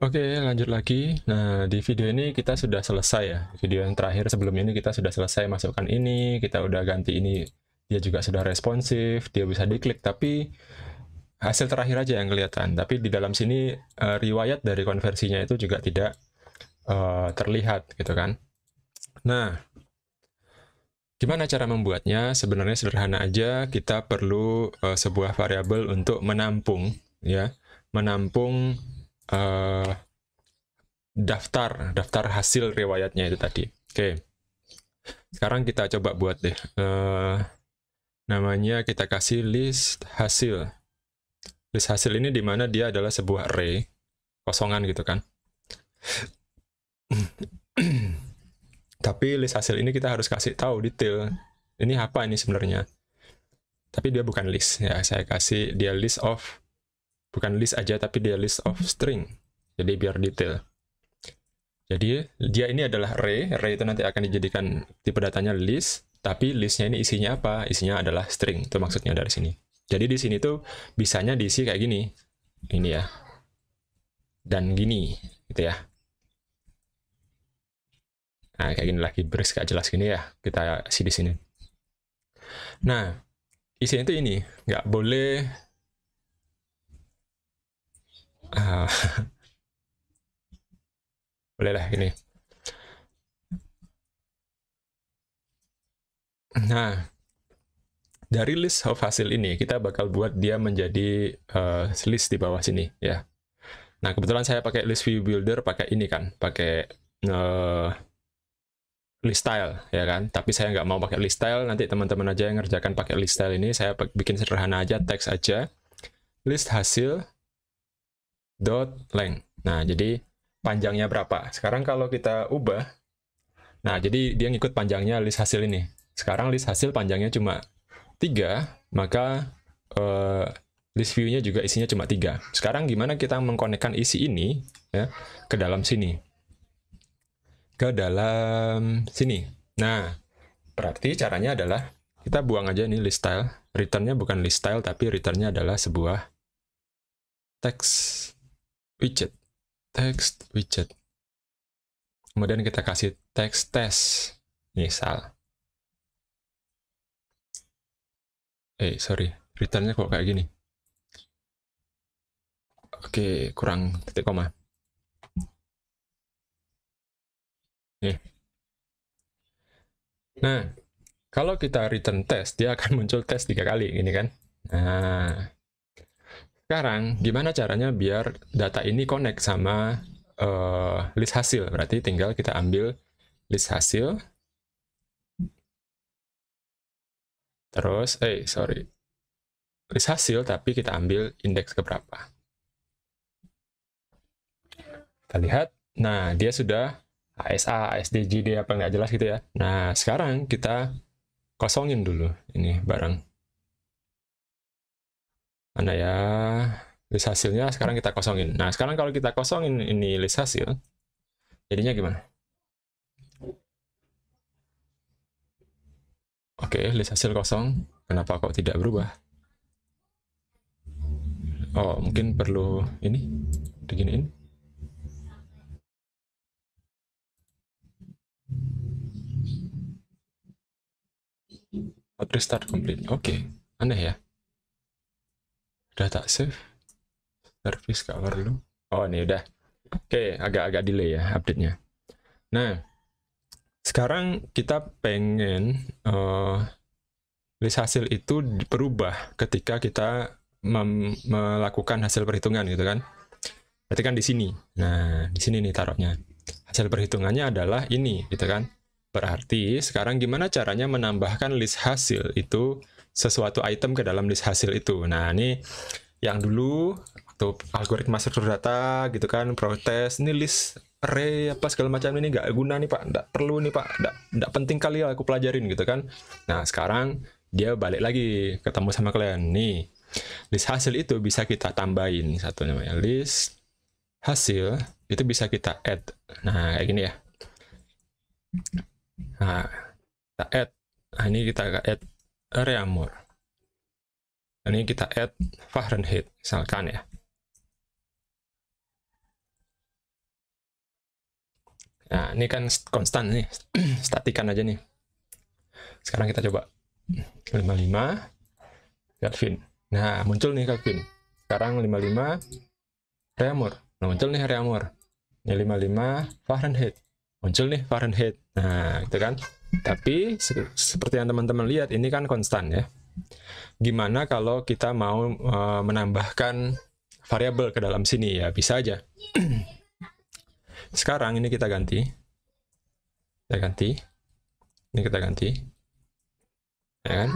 Oke, lanjut lagi. Nah, di video ini kita sudah selesai ya. Video yang terakhir sebelum ini kita sudah selesai masukkan ini, kita udah ganti ini. Dia juga sudah responsif, dia bisa diklik, tapi hasil terakhir aja yang kelihatan. Tapi di dalam sini uh, riwayat dari konversinya itu juga tidak uh, terlihat gitu kan. Nah, gimana cara membuatnya? Sebenarnya sederhana aja, kita perlu uh, sebuah variabel untuk menampung ya, menampung uh, daftar daftar hasil riwayatnya itu tadi. Oke. Okay. Sekarang kita coba buat deh. Uh, namanya kita kasih list hasil. List hasil ini dimana dia adalah sebuah array kosongan gitu kan. Tapi list hasil ini kita harus kasih tahu detail. Ini apa ini sebenarnya? Tapi dia bukan list ya. Saya kasih dia list of bukan list aja tapi dia list of string jadi biar detail jadi dia ini adalah array array itu nanti akan dijadikan tipe datanya list tapi listnya ini isinya apa isinya adalah string itu maksudnya dari sini jadi di sini tuh bisanya diisi kayak gini ini ya dan gini gitu ya nah kayak gini lagi beres gak jelas gini ya kita isi di sini nah isinya itu ini nggak boleh boleh lah ini nah dari list of hasil ini kita bakal buat dia menjadi uh, list di bawah sini ya. Nah kebetulan saya pakai list view builder pakai ini kan, pakai uh, list style ya kan. Tapi saya nggak mau pakai list style, nanti teman-teman aja yang ngerjakan pakai list style ini. Saya bikin sederhana aja, teks aja, list hasil dot length. Nah, jadi panjangnya berapa. Sekarang kalau kita ubah, nah jadi dia ngikut panjangnya list hasil ini. Sekarang list hasil panjangnya cuma 3, maka uh, list view-nya juga isinya cuma 3. Sekarang gimana kita mengkonekkan isi ini ya, ke dalam sini. Ke dalam sini. Nah, berarti caranya adalah kita buang aja ini list style. Return-nya bukan list style, tapi return-nya adalah sebuah teks widget text widget kemudian kita kasih text test misal eh sorry returnnya kok kayak gini oke kurang titik koma Nih. Nah, kalau kita return test, dia akan muncul test tiga kali, ini kan. Nah, sekarang, gimana caranya biar data ini connect sama uh, list hasil? Berarti tinggal kita ambil list hasil. Terus, eh, sorry. List hasil, tapi kita ambil indeks keberapa. Kita lihat. Nah, dia sudah ASA, ASD, dia apa nggak jelas gitu ya. Nah, sekarang kita kosongin dulu ini barang. Mana ya? List hasilnya sekarang kita kosongin. Nah, sekarang kalau kita kosongin ini list hasil, jadinya gimana? Oke, list hasil kosong. Kenapa kok tidak berubah? Oh, mungkin perlu ini, diginiin. Restart complete. Oke, okay. aneh ya udah tak save service gak perlu oh ini udah oke agak-agak delay ya update nya nah sekarang kita pengen uh, eh, list hasil itu berubah ketika kita melakukan hasil perhitungan gitu kan berarti kan di sini nah di sini nih taruhnya hasil perhitungannya adalah ini gitu kan berarti sekarang gimana caranya menambahkan list hasil itu sesuatu item ke dalam list hasil itu. Nah, ini yang dulu tuh algoritma struktur data gitu kan protes ini list array apa segala macam ini nggak guna nih pak nggak perlu nih pak nggak penting kali ya aku pelajarin gitu kan nah sekarang dia balik lagi ketemu sama kalian nih list hasil itu bisa kita tambahin satu namanya list hasil itu bisa kita add nah kayak gini ya nah kita add nah, ini kita add area more. Dan ini kita add Fahrenheit misalkan ya. Nah, ini kan konstan nih, statikan aja nih. Sekarang kita coba 55 Kelvin. Nah, muncul nih Kelvin. Sekarang 55 Reamur. Nah, muncul nih Reamur. Ini 55 Fahrenheit. Muncul nih Fahrenheit. Nah, gitu kan. Tapi seperti yang teman-teman lihat ini kan konstan ya. Gimana kalau kita mau e, menambahkan variabel ke dalam sini ya? Bisa aja. Sekarang ini kita ganti. Kita ganti. Ini kita ganti. Ya kan?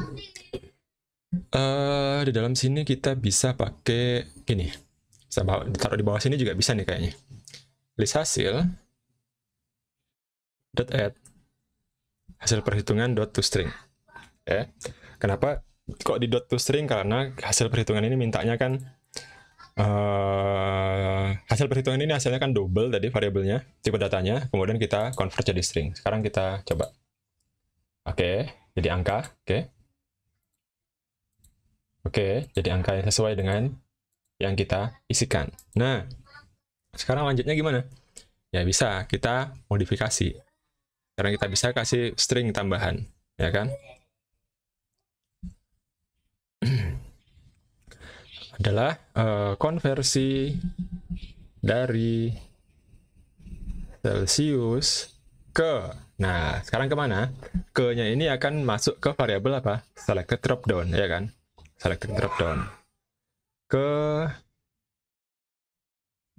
Uh, di dalam sini kita bisa pakai gini. Bisa taruh di bawah sini juga bisa nih kayaknya. List hasil dot add hasil perhitungan dot to string. Ya. Kenapa kok di dot to string? Karena hasil perhitungan ini mintanya kan uh, hasil perhitungan ini hasilnya kan double tadi variabelnya, tipe datanya, kemudian kita convert jadi string. Sekarang kita coba. Oke, okay, jadi angka, oke. Okay. Oke, okay, jadi angka yang sesuai dengan yang kita isikan. Nah, sekarang lanjutnya gimana? Ya bisa kita modifikasi. Sekarang kita bisa kasih string tambahan, ya kan? adalah uh, konversi dari Celsius ke. Nah, sekarang kemana? Ke-nya ini akan masuk ke variabel apa? Selected dropdown, ya kan? Selected dropdown. Ke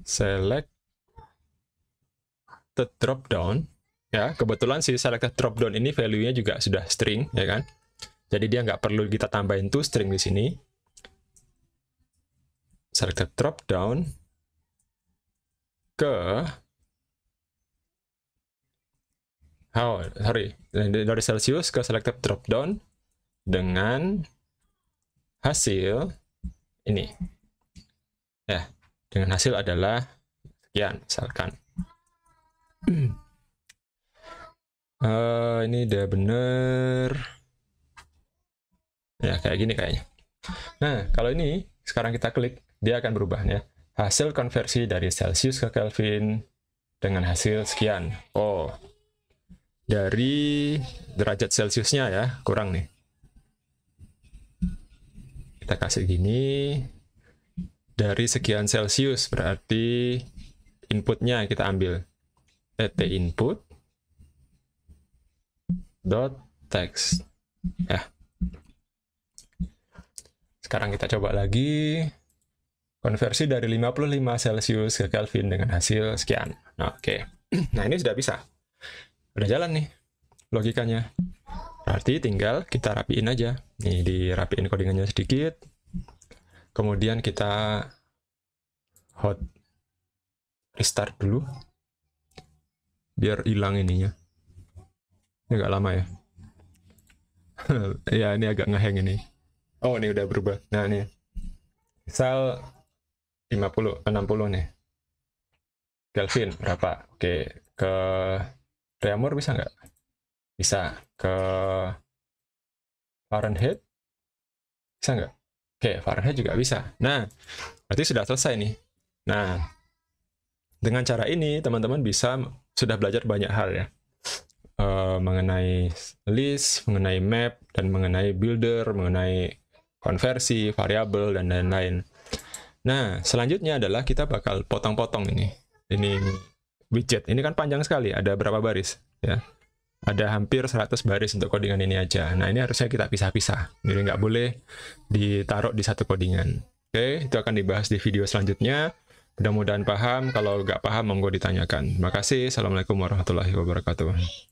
select the drop down ya kebetulan si selected drop down ini value-nya juga sudah string ya kan jadi dia nggak perlu kita tambahin tuh string di sini selected drop down ke oh sorry dari Celsius ke selected drop down dengan hasil ini ya dengan hasil adalah sekian misalkan uh, ini udah bener ya kayak gini kayaknya nah kalau ini sekarang kita klik dia akan berubah ya hasil konversi dari Celsius ke Kelvin dengan hasil sekian oh dari derajat Celsiusnya ya kurang nih kita kasih gini dari sekian Celsius berarti inputnya kita ambil PT input dot text ya sekarang kita coba lagi konversi dari 55 celcius ke kelvin dengan hasil sekian nah, oke okay. nah ini sudah bisa udah jalan nih logikanya berarti tinggal kita rapiin aja nih dirapiin codingannya sedikit kemudian kita hot restart dulu biar hilang ininya ini agak lama ya. ya ini agak ngeheng ini. Oh ini udah berubah. Nah ini. Misal 50, 60 nih. Kelvin berapa? Oke. Ke Tremor bisa nggak? Bisa. Ke Fahrenheit? Bisa nggak? Oke, Fahrenheit juga bisa. Nah, berarti sudah selesai nih. Nah, dengan cara ini teman-teman bisa sudah belajar banyak hal ya. Eh, mengenai list, mengenai map, dan mengenai builder, mengenai konversi, variabel, dan lain-lain. Nah, selanjutnya adalah kita bakal potong-potong ini. Ini widget. Ini kan panjang sekali, ada berapa baris, ya. Ada hampir 100 baris untuk codingan ini aja. Nah, ini harusnya kita pisah-pisah. Jadi nggak boleh ditaruh di satu codingan. Oke, itu akan dibahas di video selanjutnya. Mudah-mudahan paham. Kalau nggak paham, monggo ditanyakan. Terima kasih. Assalamualaikum warahmatullahi wabarakatuh.